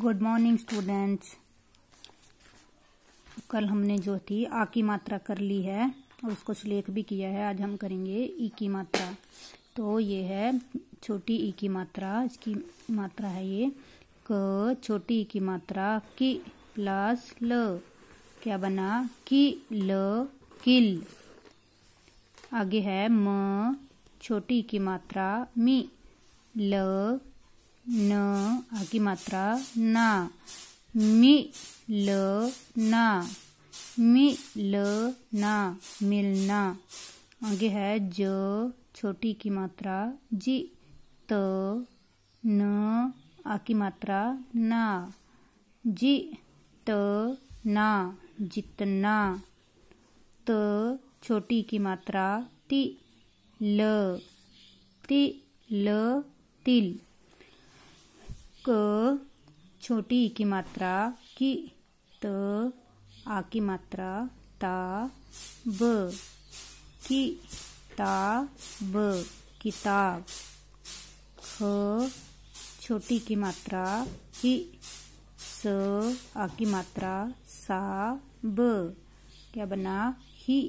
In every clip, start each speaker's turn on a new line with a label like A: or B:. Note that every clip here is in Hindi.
A: गुड मॉर्निंग स्टूडेंट्स कल हमने जो थी आ की मात्रा कर ली है और उसको उल्लेख भी किया है आज हम करेंगे ई की मात्रा तो ये है छोटी ई की मात्रा इसकी मात्रा है ये क छोटी ई की मात्रा की प्लस ल क्या बना की ल किल आगे है म छोटी की मात्रा मी ल न आगी मात्रा ना मी ल ना मी ल ना मिलना आगे है ज छोटी की मात्रा जी त न आ की मात्रा ना जी त ना जितना त छोटी की मात्रा ती ल ती ल तिल क छोटी की मात्रा की त आ की मात्रा ता ब की ता ब किताब ख छोटी की मात्रा की स आ की मात्रा सा ब क्या बना ही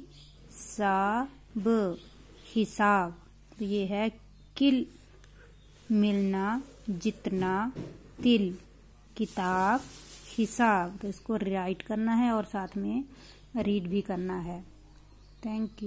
A: सा ब हिसाब तो ये है किल मिलना जितना तिल किताब हिसाब तो इसको राइट करना है और साथ में रीड भी करना है थैंक यू